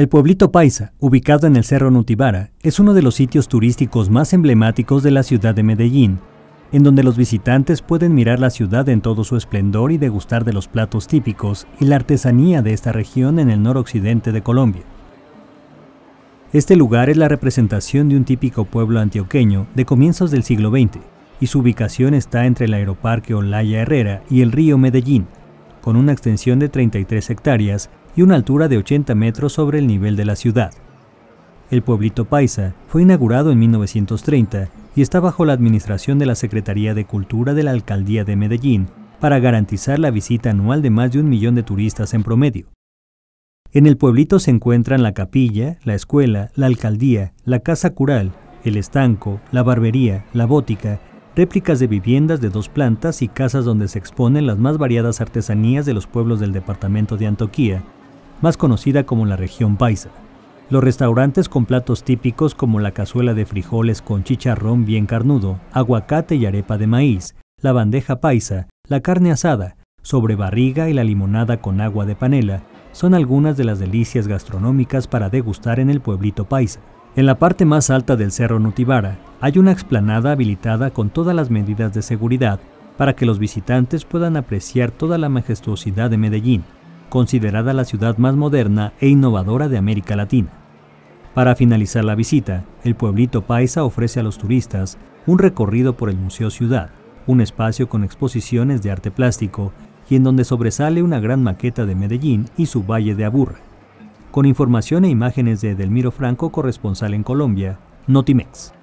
El pueblito Paisa, ubicado en el Cerro Nutibara, es uno de los sitios turísticos más emblemáticos de la ciudad de Medellín, en donde los visitantes pueden mirar la ciudad en todo su esplendor y degustar de los platos típicos y la artesanía de esta región en el noroccidente de Colombia. Este lugar es la representación de un típico pueblo antioqueño de comienzos del siglo XX, y su ubicación está entre el Aeroparque Olaya Herrera y el río Medellín, con una extensión de 33 hectáreas y una altura de 80 metros sobre el nivel de la ciudad. El pueblito paisa fue inaugurado en 1930 y está bajo la administración de la Secretaría de Cultura de la Alcaldía de Medellín para garantizar la visita anual de más de un millón de turistas en promedio. En el pueblito se encuentran la capilla, la escuela, la alcaldía, la casa cural, el estanco, la barbería, la bótica réplicas de viviendas de dos plantas y casas donde se exponen las más variadas artesanías de los pueblos del departamento de Antoquía, más conocida como la región paisa. Los restaurantes con platos típicos como la cazuela de frijoles con chicharrón bien carnudo, aguacate y arepa de maíz, la bandeja paisa, la carne asada, sobre barriga y la limonada con agua de panela son algunas de las delicias gastronómicas para degustar en el pueblito paisa. En la parte más alta del Cerro Nutibara hay una explanada habilitada con todas las medidas de seguridad para que los visitantes puedan apreciar toda la majestuosidad de Medellín, considerada la ciudad más moderna e innovadora de América Latina. Para finalizar la visita, el pueblito Paisa ofrece a los turistas un recorrido por el Museo Ciudad, un espacio con exposiciones de arte plástico y en donde sobresale una gran maqueta de Medellín y su Valle de Aburra. Con información e imágenes de Edelmiro Franco, corresponsal en Colombia, Notimex.